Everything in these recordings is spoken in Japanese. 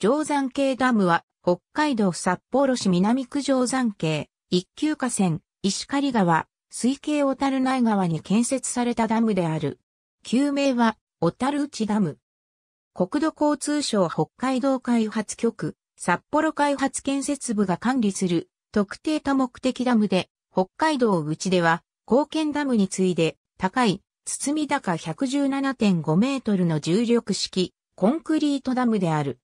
定山系ダムは、北海道札幌市南区定山系、一級河川、石狩川、水系小樽内川に建設されたダムである。旧名は、小樽内ダム。国土交通省北海道開発局、札幌開発建設部が管理する、特定多目的ダムで、北海道内では、貢献ダムに次いで、高い、堤高117.5メートルの重力式、コンクリートダムである。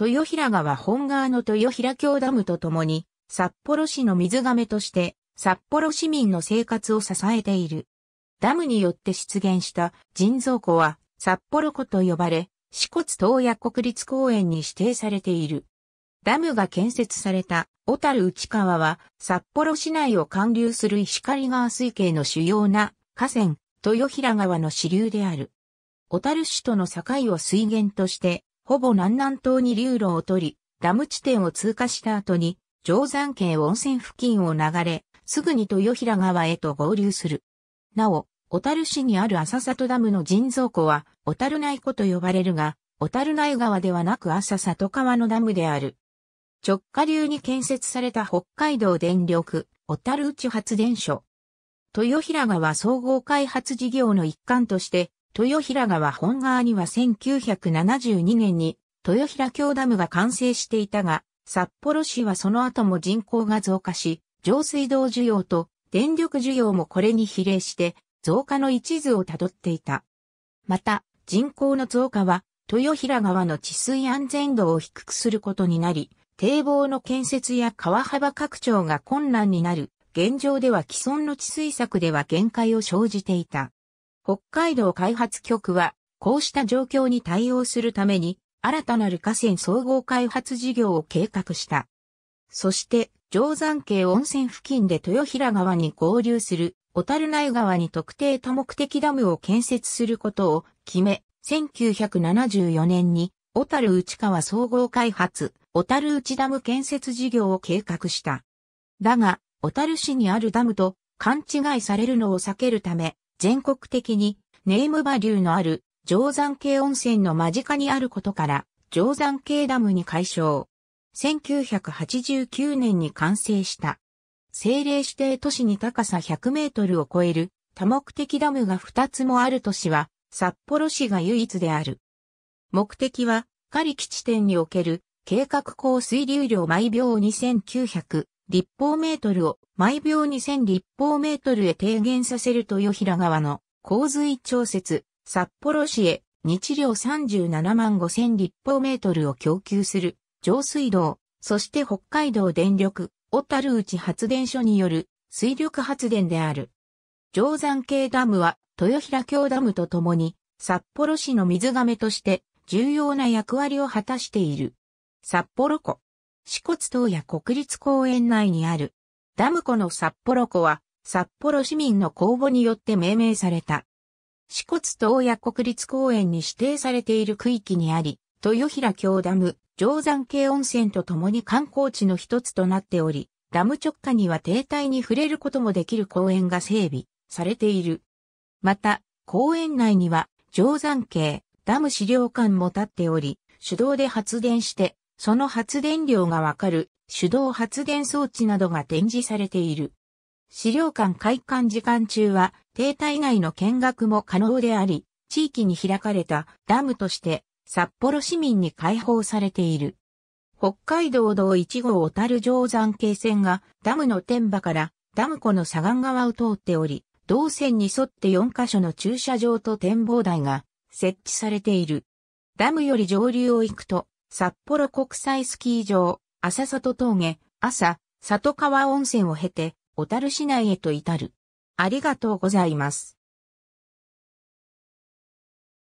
豊平川本川の豊平峡ダムとともに、札幌市の水亀として、札幌市民の生活を支えている。ダムによって出現した人造湖は、札幌湖と呼ばれ、四骨東野国立公園に指定されている。ダムが建設された小樽内川は、札幌市内を貫流する石狩川水系の主要な河川、豊平川の支流である。小樽市との境を水源として、ほぼ南南東に流路を取り、ダム地点を通過した後に、定山渓温泉付近を流れ、すぐに豊平川へと合流する。なお、小樽市にある浅里ダムの人造湖は、小樽内湖と呼ばれるが、小樽内川ではなく浅里川のダムである。直下流に建設された北海道電力、小樽内発電所。豊平川総合開発事業の一環として、豊平川本川には1972年に豊平京ダムが完成していたが、札幌市はその後も人口が増加し、上水道需要と電力需要もこれに比例して増加の一途をたどっていた。また、人口の増加は豊平川の治水安全度を低くすることになり、堤防の建設や川幅拡張が困難になる、現状では既存の治水策では限界を生じていた。北海道開発局は、こうした状況に対応するために、新たなる河川総合開発事業を計画した。そして、定山系温泉付近で豊平川に合流する、小樽内川に特定多目的ダムを建設することを決め、1974年に、小樽内川総合開発、小樽内ダム建設事業を計画した。だが、小樽市にあるダムと勘違いされるのを避けるため、全国的にネームバリューのある定山系温泉の間近にあることから、定山系ダムに解消。1989年に完成した。政令指定都市に高さ100メートルを超える多目的ダムが2つもある都市は札幌市が唯一である。目的は、狩基地点における計画降水流量毎秒2900立方メートルを毎秒2000立方メートルへ低減させる豊平川の洪水調節、札幌市へ日量37万5000立方メートルを供給する上水道、そして北海道電力、小樽内発電所による水力発電である。定山系ダムは豊平京ダムとともに札幌市の水亀として重要な役割を果たしている。札幌湖。四骨島や国立公園内にある。ダム湖の札幌湖は、札幌市民の公募によって命名された。四骨島や国立公園に指定されている区域にあり、豊平京ダム、定山系温泉とともに観光地の一つとなっており、ダム直下には停滞に触れることもできる公園が整備されている。また、公園内には定山系ダム資料館も建っており、手動で発電してその発電量がわかる手動発電装置などが展示されている。資料館開館時間中は停滞外の見学も可能であり、地域に開かれたダムとして札幌市民に開放されている。北海道道1号小樽定山系線がダムの天馬からダム湖の左岸側を通っており、道線に沿って4カ所の駐車場と展望台が設置されている。ダムより上流を行くと札幌国際スキー場、浅里峠、朝、里川温泉を経て、小樽市内へと至る。ありがとうございます。